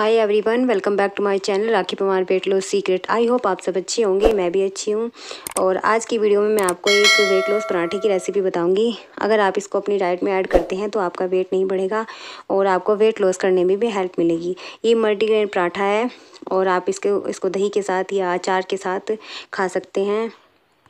hi everyone welcome back to my channel Rakhi Pawar weight loss secret I hope आप सब अच्छे होंगे मैं भी अच्छी हूँ और आज की वीडियो में मैं आपको एक वेट लॉस पराठे की रेसिपी बताऊंगी अगर आप इसको अपनी डाइट में ऐड करते हैं तो आपका वेट नहीं बढ़ेगा और आपको वेट लॉस करने में भी हेल्प मिलेगी ये मल्टीग्रेन पराठा है और आप इसके इसको दही के साथ या अचार के साथ खा सकते हैं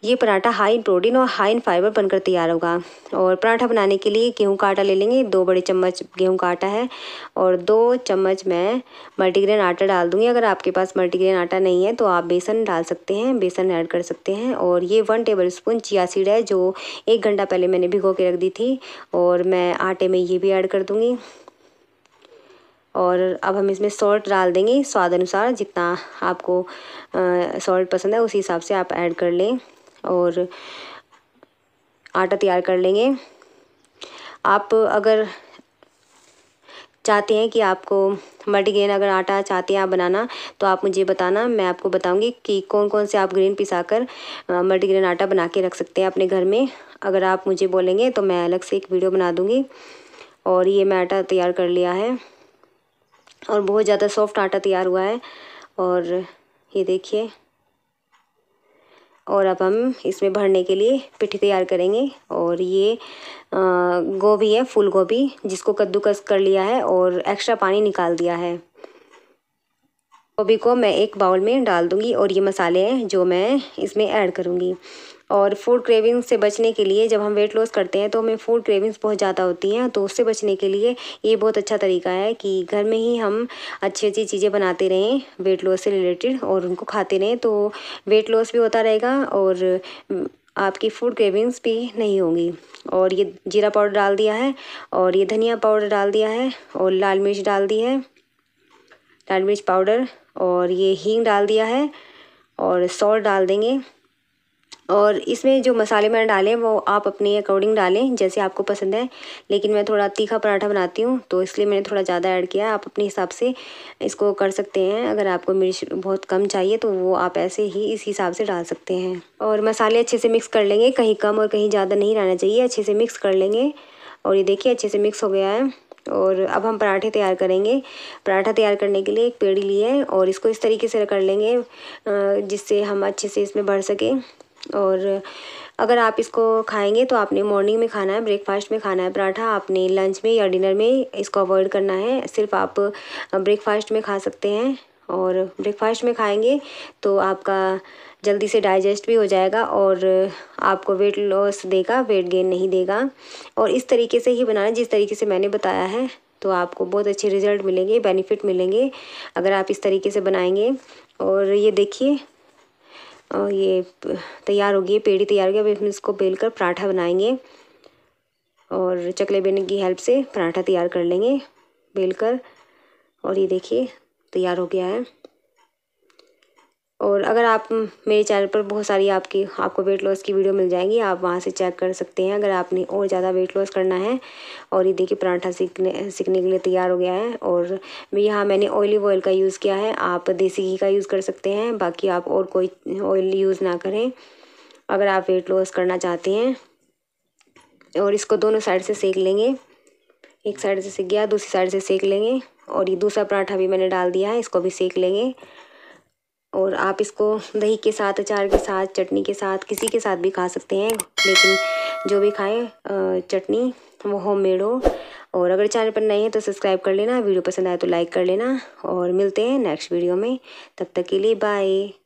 ये पराठा हाई इन प्रोटीन और हाई इन फाइबर बनकर तैयार होगा और पराठा बनाने के लिए गेहूं का आटा ले लेंगे दो बड़े चम्मच गेहूं का आटा है और दो चम्मच मैं मल्टीग्रेन आटा डाल दूंगी अगर आपके पास मल्टीग्रेन आटा नहीं है तो आप बेसन डाल सकते हैं बेसन ऐड कर सकते हैं और ये one tablespoon chia seed है जो एक घंटा पहले मैंने भिगो के रख दी थी और मैं आटे में ये भी ऐड कर दूँगी और अब हम इसमें सॉल्ट डाल देंगे स्वाद अनुसार जितना आपको सॉल्ट पसंद है उसी हिसाब से आप ऐड कर लें और आटा तैयार कर लेंगे आप अगर चाहते हैं कि आपको मल्टीग्रेन अगर आटा चाहते हैं आप बनाना तो आप मुझे बताना मैं आपको बताऊंगी कि कौन कौन से आप ग्रेन पिसा कर मल्टीग्रेन आटा बना के रख सकते हैं अपने घर में अगर आप मुझे बोलेंगे तो मैं अलग से एक वीडियो बना दूँगी और ये मैं आटा तैयार कर लिया है और बहुत ज़्यादा सॉफ्ट आटा तैयार हुआ है और ये देखिए और अब हम इसमें भरने के लिए पिठी तैयार करेंगे और ये गोभी है फूल गोभी जिसको कद्दूकस कर लिया है और एक्स्ट्रा पानी निकाल दिया है गोभी को मैं एक बाउल में डाल दूंगी और ये मसाले हैं जो मैं इसमें ऐड करूंगी और फूड क्रेविंग से बचने के लिए जब हम वेट लॉस करते हैं तो हमें फूड क्रेविंग्स बहुत ज़्यादा होती हैं तो उससे बचने के लिए ये बहुत अच्छा तरीका है कि घर में ही हम अच्छी अच्छी चीज़ें बनाते रहें वेट लॉस से रिलेटेड और उनको खाते रहें तो वेट लॉस भी होता रहेगा और आपकी फूड क्रेविंग्स भी नहीं होंगी और ये जीरा पाउडर डाल दिया है और ये धनिया पाउडर डाल दिया है और लाल मिर्च डाल दी है लाल मिर्च पाउडर और ये हींग डाल दिया है और सॉल्ट डाल देंगे और इसमें जो मसाले मैंने डाले वो आप अपने अकॉर्डिंग डालें जैसे आपको पसंद है लेकिन मैं थोड़ा तीखा पराठा बनाती हूँ तो इसलिए मैंने थोड़ा ज़्यादा ऐड किया आप अपने हिसाब से इसको कर सकते हैं अगर आपको मिर्च बहुत कम चाहिए तो वो आप ऐसे ही इस हिसाब से डाल सकते हैं और मसाले अच्छे से मिक्स कर लेंगे कहीं कम और कहीं ज़्यादा नहीं रहना चाहिए अच्छे से मिक्स कर लेंगे और ये देखिए अच्छे से मिक्स हो गया है और अब हम पराठे तैयार करेंगे पराठा तैयार करने के लिए एक पेड़ी ली है और इसको इस तरीके से कर लेंगे जिससे हम अच्छे से इसमें भर सकें और अगर आप इसको खाएंगे तो आपने मॉर्निंग में खाना है ब्रेकफास्ट में खाना है पराठा आपने लंच में या डिनर में इसको अवॉइड करना है सिर्फ आप ब्रेकफास्ट में खा सकते हैं और ब्रेकफास्ट में खाएंगे तो आपका जल्दी से डाइजेस्ट भी हो जाएगा और आपको वेट लॉस देगा वेट गेन नहीं देगा और इस तरीके से ही बनाना जिस तरीके से मैंने बताया है तो आपको बहुत अच्छे रिज़ल्ट मिलेंगे बेनिफिट मिलेंगे अगर आप इस तरीके से बनाएंगे और ये देखिए और ये तैयार हो गई है पेड़ी तैयार हो गई अभी हम इसको बेल कर पराठा बनाएंगे और चकले बेलने की हेल्प से पराठा तैयार कर लेंगे बेल कर और ये देखिए तैयार हो गया है और अगर आप मेरे चैनल पर बहुत सारी आपकी आपको वेट लॉस की वीडियो मिल जाएंगी आप वहाँ से चेक कर सकते हैं अगर आपने और ज़्यादा वेट लॉस करना है और ये देखिए पराठा सीखने सीखने के लिए तैयार हो गया है और यहाँ मैंने ऑयली ऑयल का यूज़ किया है आप देसी घी का यूज़ कर सकते हैं बाकी आप और कोई ऑयल यूज़ ना करें अगर आप वेट लॉस करना चाहते हैं और इसको दोनों साइड से सेक लेंगे एक साइड से सेक गया दूसरी साइड से सेक लेंगे और ये दूसरा पराठा भी मैंने डाल दिया है इसको भी सेक लेंगे और आप इसको दही के साथ अचार के साथ चटनी के साथ किसी के साथ भी खा सकते हैं लेकिन जो भी खाएं चटनी वो होम मेड हो और अगर चैनल पर नए हैं तो सब्सक्राइब कर लेना वीडियो पसंद आए तो लाइक कर लेना और मिलते हैं नेक्स्ट वीडियो में तब तक के लिए बाय